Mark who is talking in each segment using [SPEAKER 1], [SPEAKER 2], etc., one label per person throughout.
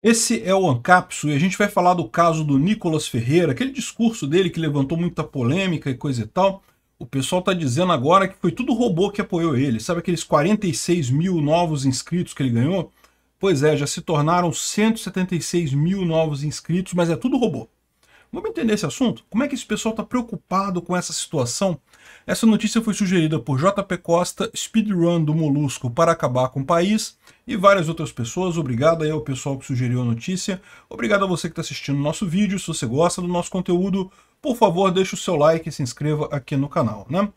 [SPEAKER 1] Esse é o AnCapsu e a gente vai falar do caso do Nicolas Ferreira, aquele discurso dele que levantou muita polêmica e coisa e tal. O pessoal está dizendo agora que foi tudo robô que apoiou ele. Sabe aqueles 46 mil novos inscritos que ele ganhou? Pois é, já se tornaram 176 mil novos inscritos, mas é tudo robô. Vamos entender esse assunto? Como é que esse pessoal está preocupado com essa situação? Essa notícia foi sugerida por JP Costa, speedrun do Molusco para acabar com o país e várias outras pessoas. Obrigado aí ao pessoal que sugeriu a notícia. Obrigado a você que está assistindo o nosso vídeo. Se você gosta do nosso conteúdo, por favor, deixe o seu like e se inscreva aqui no canal, né?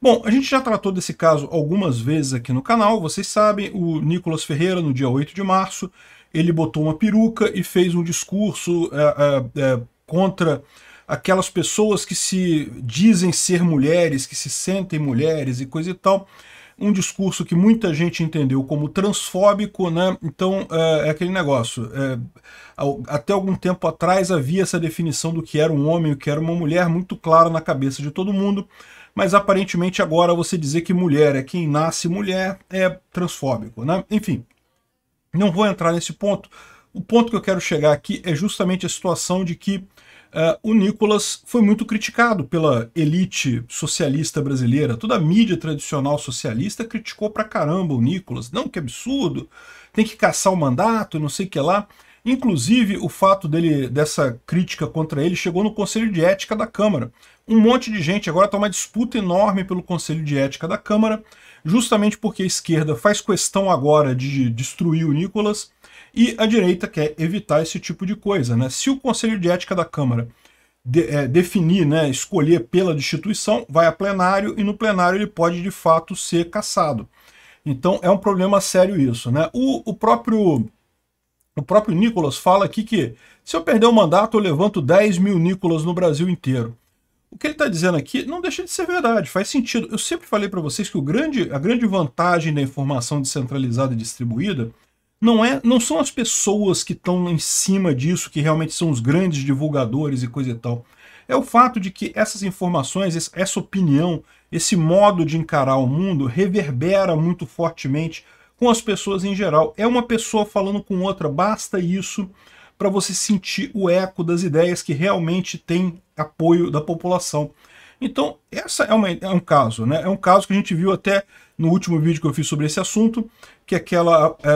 [SPEAKER 1] Bom, a gente já tratou desse caso algumas vezes aqui no canal, vocês sabem, o Nicolas Ferreira, no dia 8 de março, ele botou uma peruca e fez um discurso é, é, é, contra aquelas pessoas que se dizem ser mulheres, que se sentem mulheres e coisa e tal. Um discurso que muita gente entendeu como transfóbico, né? Então, é, é aquele negócio. É, até algum tempo atrás havia essa definição do que era um homem e o que era uma mulher muito clara na cabeça de todo mundo, mas aparentemente agora você dizer que mulher é quem nasce mulher é transfóbico, né? Enfim, não vou entrar nesse ponto, o ponto que eu quero chegar aqui é justamente a situação de que uh, o Nicolas foi muito criticado pela elite socialista brasileira. Toda a mídia tradicional socialista criticou pra caramba o Nicolas. Não, que absurdo, tem que caçar o mandato, não sei o que lá. Inclusive, o fato dele, dessa crítica contra ele chegou no Conselho de Ética da Câmara. Um monte de gente agora está uma disputa enorme pelo Conselho de Ética da Câmara, justamente porque a esquerda faz questão agora de destruir o Nicolas e a direita quer evitar esse tipo de coisa. Né? Se o Conselho de Ética da Câmara de, é, definir, né, escolher pela destituição, vai a plenário e no plenário ele pode de fato ser cassado. Então é um problema sério isso. Né? O, o próprio o próprio Nicolas fala aqui que se eu perder o mandato eu levanto 10 mil Nicolas no Brasil inteiro. O que ele está dizendo aqui não deixa de ser verdade, faz sentido. Eu sempre falei para vocês que o grande, a grande vantagem da informação descentralizada e distribuída não, é, não são as pessoas que estão em cima disso, que realmente são os grandes divulgadores e coisa e tal. É o fato de que essas informações, essa opinião, esse modo de encarar o mundo reverbera muito fortemente com as pessoas em geral. É uma pessoa falando com outra, basta isso para você sentir o eco das ideias que realmente tem apoio da população. Então, essa é, uma, é, um caso, né? É um caso que a gente viu até no último vídeo que eu fiz sobre esse assunto, que aquela é,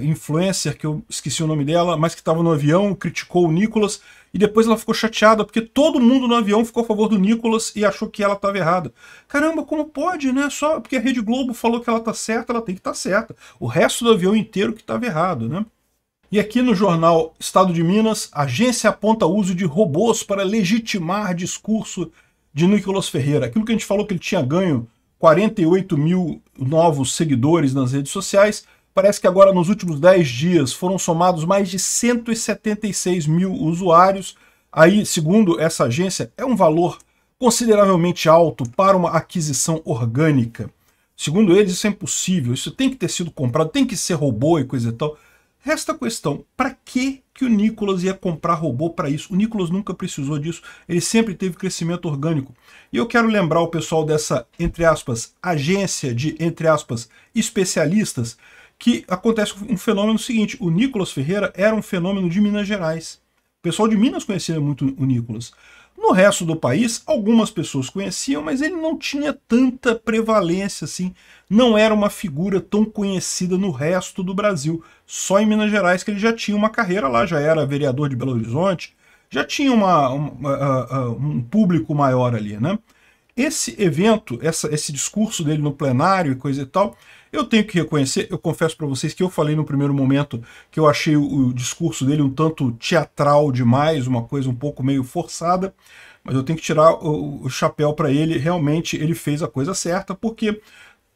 [SPEAKER 1] é, influencer, que eu esqueci o nome dela, mas que estava no avião, criticou o Nicolas, e depois ela ficou chateada, porque todo mundo no avião ficou a favor do Nicolas e achou que ela estava errada. Caramba, como pode, né? Só porque a Rede Globo falou que ela está certa, ela tem que estar tá certa. O resto do avião inteiro que estava errado, né? E aqui no jornal Estado de Minas, agência aponta uso de robôs para legitimar discurso de Nicolas Ferreira. Aquilo que a gente falou que ele tinha ganho 48 mil novos seguidores nas redes sociais. Parece que agora, nos últimos 10 dias, foram somados mais de 176 mil usuários. Aí, segundo essa agência, é um valor consideravelmente alto para uma aquisição orgânica. Segundo eles, isso é impossível. Isso tem que ter sido comprado, tem que ser robô e coisa e tal. Resta a questão, para que que o Nicolas ia comprar robô para isso? O Nicolas nunca precisou disso, ele sempre teve crescimento orgânico. E eu quero lembrar o pessoal dessa, entre aspas, agência de, entre aspas, especialistas, que acontece um fenômeno seguinte, o Nicolas Ferreira era um fenômeno de Minas Gerais. O pessoal de Minas conhecia muito o Nicolas. No resto do país, algumas pessoas conheciam, mas ele não tinha tanta prevalência assim, não era uma figura tão conhecida no resto do Brasil. Só em Minas Gerais que ele já tinha uma carreira lá, já era vereador de Belo Horizonte, já tinha uma, uma, uma, ah, ah, um público maior ali, né? Esse evento, essa, esse discurso dele no plenário e coisa e tal, eu tenho que reconhecer, eu confesso para vocês que eu falei no primeiro momento que eu achei o, o discurso dele um tanto teatral demais, uma coisa um pouco meio forçada, mas eu tenho que tirar o, o chapéu para ele, realmente ele fez a coisa certa, porque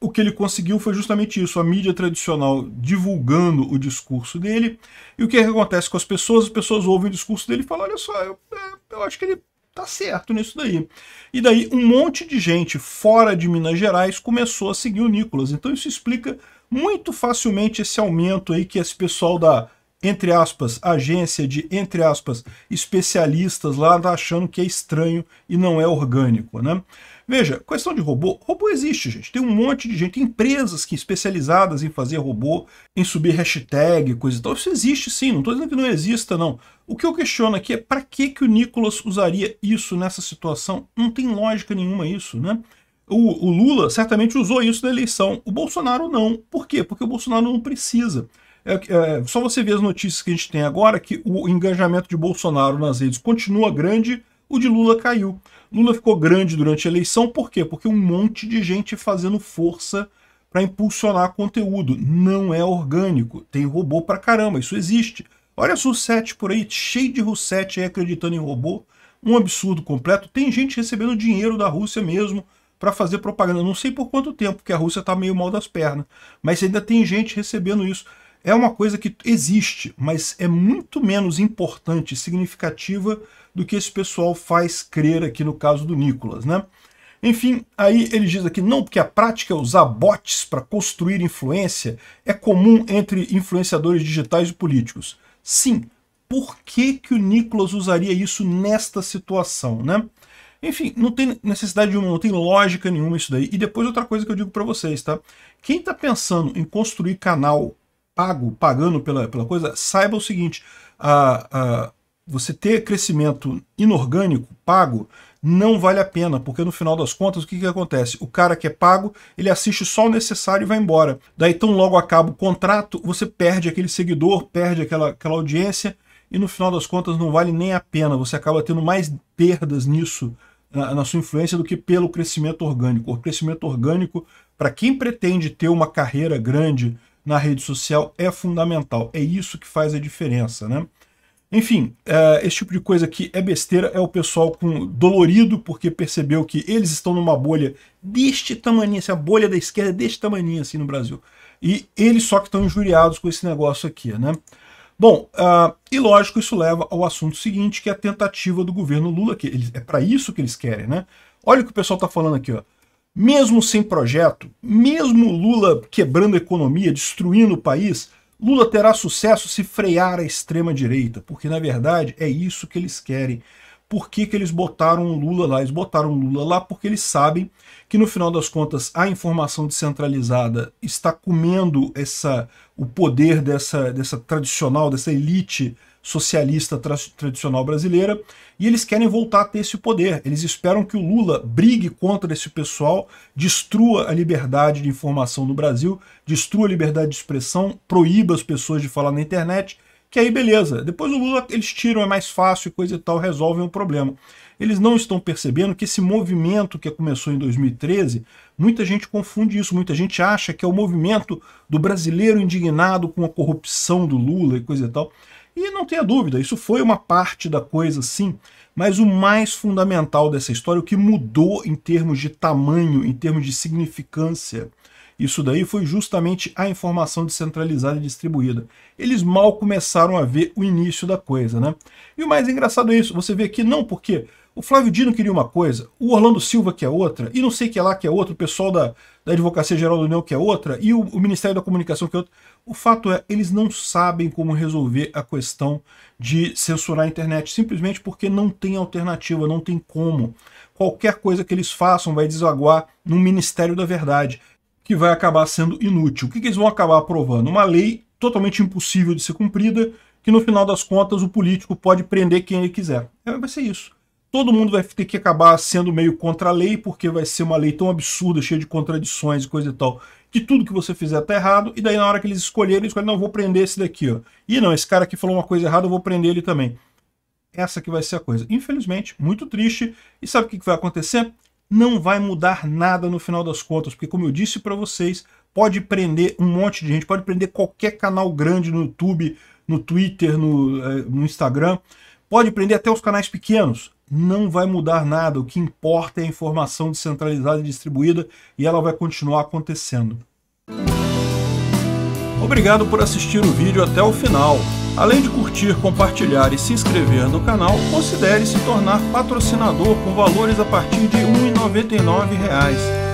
[SPEAKER 1] o que ele conseguiu foi justamente isso, a mídia tradicional divulgando o discurso dele, e o que é acontece com as pessoas, as pessoas ouvem o discurso dele e falam, olha só, eu, é, eu acho que ele tá certo nisso daí. E daí um monte de gente fora de Minas Gerais começou a seguir o Nicolas. Então isso explica muito facilmente esse aumento aí que esse pessoal da entre aspas, agência de, entre aspas, especialistas lá, tá achando que é estranho e não é orgânico, né? Veja, questão de robô, robô existe, gente. Tem um monte de gente, empresas que especializadas em fazer robô, em subir hashtag, coisa e tal. Isso existe sim, não estou dizendo que não exista, não. O que eu questiono aqui é para que, que o Nicolas usaria isso nessa situação? Não tem lógica nenhuma isso, né? O, o Lula certamente usou isso na eleição, o Bolsonaro não. Por quê? Porque o Bolsonaro não precisa. É, é, só você ver as notícias que a gente tem agora que o engajamento de Bolsonaro nas redes continua grande, o de Lula caiu. Lula ficou grande durante a eleição, por quê? Porque um monte de gente fazendo força para impulsionar conteúdo. Não é orgânico. Tem robô pra caramba, isso existe. Olha a Russet por aí, cheio de russete aí acreditando em robô. Um absurdo completo. Tem gente recebendo dinheiro da Rússia mesmo para fazer propaganda. Não sei por quanto tempo, porque a Rússia está meio mal das pernas. Mas ainda tem gente recebendo isso. É uma coisa que existe, mas é muito menos importante, significativa do que esse pessoal faz crer aqui no caso do Nicolas, né? Enfim, aí ele diz aqui, não porque a prática é usar bots para construir influência é comum entre influenciadores digitais e políticos. Sim, por que, que o Nicolas usaria isso nesta situação, né? Enfim, não tem necessidade nenhuma, não tem lógica nenhuma isso daí. E depois outra coisa que eu digo para vocês, tá? Quem está pensando em construir canal pago, pagando pela, pela coisa, saiba o seguinte, a, a, você ter crescimento inorgânico, pago, não vale a pena, porque no final das contas, o que, que acontece? O cara que é pago, ele assiste só o necessário e vai embora. Daí, tão logo acaba o contrato, você perde aquele seguidor, perde aquela, aquela audiência, e no final das contas não vale nem a pena, você acaba tendo mais perdas nisso, na, na sua influência, do que pelo crescimento orgânico. O crescimento orgânico, para quem pretende ter uma carreira grande na rede social, é fundamental. É isso que faz a diferença, né? Enfim, uh, esse tipo de coisa que é besteira é o pessoal com dolorido porque percebeu que eles estão numa bolha deste tamanho, assim, a bolha da esquerda é deste tamanho assim no Brasil. E eles só que estão injuriados com esse negócio aqui, né? Bom, uh, e lógico, isso leva ao assunto seguinte, que é a tentativa do governo Lula, que eles, é para isso que eles querem, né? Olha o que o pessoal está falando aqui, ó. Mesmo sem projeto, mesmo Lula quebrando a economia, destruindo o país, Lula terá sucesso se frear a extrema-direita, porque na verdade é isso que eles querem. Por que, que eles botaram o Lula lá? Eles botaram o Lula lá porque eles sabem que no final das contas a informação descentralizada está comendo essa, o poder dessa, dessa tradicional, dessa elite socialista tra tradicional brasileira, e eles querem voltar a ter esse poder. Eles esperam que o Lula brigue contra esse pessoal, destrua a liberdade de informação no Brasil, destrua a liberdade de expressão, proíba as pessoas de falar na internet, que aí beleza. Depois o Lula eles tiram, é mais fácil, e coisa e tal, resolvem o problema. Eles não estão percebendo que esse movimento que começou em 2013, muita gente confunde isso, muita gente acha que é o movimento do brasileiro indignado com a corrupção do Lula e coisa e tal. E não tenha dúvida, isso foi uma parte da coisa sim, mas o mais fundamental dessa história, o que mudou em termos de tamanho, em termos de significância, isso daí foi justamente a informação descentralizada e distribuída. Eles mal começaram a ver o início da coisa, né? E o mais engraçado é isso, você vê que não, porque o Flávio Dino queria uma coisa, o Orlando Silva que é outra, e não sei que é lá que é outra, o pessoal da, da Advocacia Geral do União que é outra, e o, o Ministério da Comunicação que é outra. O fato é, eles não sabem como resolver a questão de censurar a internet, simplesmente porque não tem alternativa, não tem como. Qualquer coisa que eles façam vai desaguar no Ministério da Verdade, que vai acabar sendo inútil. O que, que eles vão acabar aprovando? Uma lei totalmente impossível de ser cumprida, que no final das contas o político pode prender quem ele quiser. É, vai ser isso todo mundo vai ter que acabar sendo meio contra a lei, porque vai ser uma lei tão absurda, cheia de contradições e coisa e tal, que tudo que você fizer tá errado, e daí na hora que eles escolherem, eles escolhem, não, vou prender esse daqui, ó. E não, esse cara aqui falou uma coisa errada, eu vou prender ele também. Essa que vai ser a coisa. Infelizmente, muito triste. E sabe o que vai acontecer? Não vai mudar nada no final das contas, porque como eu disse para vocês, pode prender um monte de gente, pode prender qualquer canal grande no YouTube, no Twitter, no, eh, no Instagram, pode prender até os canais pequenos não vai mudar nada. O que importa é a informação descentralizada e distribuída e ela vai continuar acontecendo. Obrigado por assistir o vídeo até o final. Além de curtir, compartilhar e se inscrever no canal, considere se tornar patrocinador com valores a partir de R$ 1,99